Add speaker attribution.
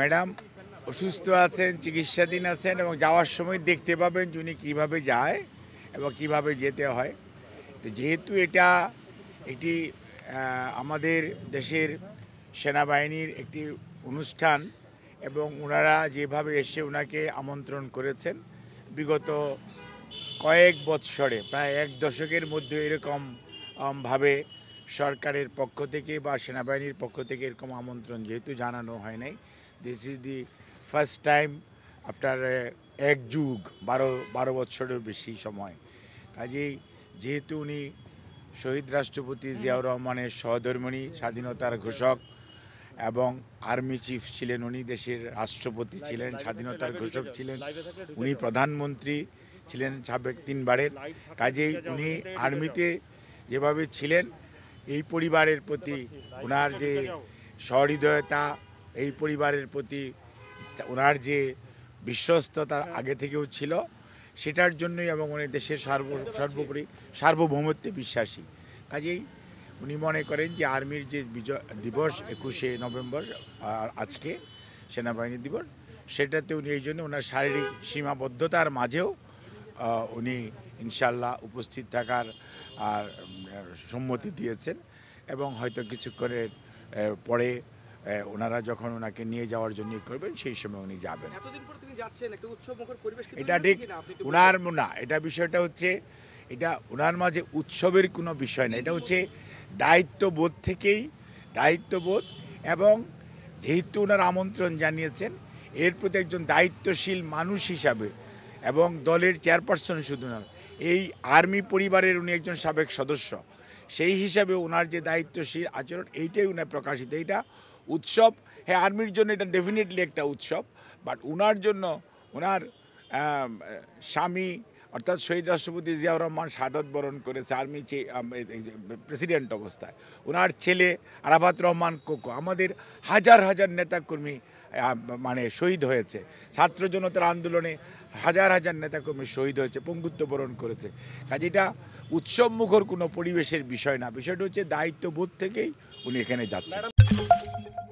Speaker 1: Madam অসুস্থ আছেন চিকিৎসাধীন আছেন এবং যাওয়ার সময় দেখতে পাবেন যে উনি কীভাবে যায় এবং কিভাবে যেতে হয় তো যেহেতু এটা একটি আমাদের দেশের সেনাবাহিনীর একটি অনুষ্ঠান এবং ওনারা যেভাবে এসে ওনাকে আমন্ত্রণ করেছেন বিগত কয়েক বৎসরে প্রায় এক দশকের মধ্যে এরকম ভাবে সরকারের পক্ষ থেকে বা সেনাবাহিনীর পক্ষ থেকে এরকম আমন্ত্রণ যেহেতু জানানো হয় নাই this is the first time after এক যুগ বারো বারো বছরের বেশি সময় কাজেই যেহেতু উনি শহীদ রাষ্ট্রপতি জিয়াউর রহমানের সহধর্মিণী স্বাধীনতার ঘোষক এবং আর্মি চিফ ছিলেন উনি দেশের রাষ্ট্রপতি ছিলেন স্বাধীনতার ঘোষক ছিলেন উনি প্রধানমন্ত্রী ছিলেন সাবেক তিনবারের কাজেই উনি আর্মিতে যেভাবে ছিলেন এই পরিবারের প্রতি ওনার আচ্ছা, আচ্ছা, যে আচ্ছা, সহৃদয়তা এই পরিবারের প্রতি ওনার যে বিশ্বস্ততা হ্যাঁ। আগে থেকেও ছিল সেটার জন্যই এবং উনি দেশের সর্ব সর্বোপরি সার্বভৌমত্বে বিশ্বাসী কাজেই উনি মনে করেন যে আর্মির যে বিজয় দিবস একুশে নভেম্বর আর আজকে সেনাবাহিনী দিবস সেটাতে উনি এই জন্য ওনার শারীরিক সীমাবদ্ধতার মাঝেও উনি ইনশাল্লাহ উপস্থিত থাকার আর সম্মতি দিয়েছেন এবং হয়তো কিছুক্ষণের পরে ওনারা যখন ওনাকে নিয়ে যাওয়ার জন্য করবেন সেই সময় উনি যাবেন
Speaker 2: এটা ঠিক ওনার
Speaker 1: না এটা বিষয়টা হচ্ছে এটা ওনার মাঝে উৎসবের কোনো বিষয় না এটা হচ্ছে দায়িত্ববোধ থেকেই দায়িত্ববোধ এবং যেহেতু ওনার আমন্ত্রণ জানিয়েছেন এর প্রতি একজন দায়িত্বশীল মানুষ হিসাবে এবং দলের চেয়ারপারসন শুধু না এই আর্মি পরিবারের উনি একজন সাবেক সদস্য সেই হিসাবে ওনার যে দায়িত্বশীল আচরণ এইটাই উনি প্রকাশিত এটা উৎসব হ্যাঁ আর্মির জন্য এটা ডেফিনেটলি একটা উৎসব বাট ওনার জন্য ওনার স্বামী অর্থাৎ শহীদ রাষ্ট্রপতি জিয়াউর রহমান সাদত বরণ করেছে আর্মি প্রেসিডেন্ট অবস্থায় ওনার ছেলে আরাফাত রহমান কোকো আমাদের হাজার হাজার নেতাকর্মী মানে শহীদ হয়েছে ছাত্র জনতার আন্দোলনে হাজার হাজার নেতাকর্মী শহীদ হয়েছে পঙ্গুত্ব বরণ করেছে কাজে এটা উৎসব মুখর কোনো পরিবেশের বিষয় না বিষয়টা হচ্ছে দায়িত্ববোধ থেকেই উনি এখানে যাচ্ছেন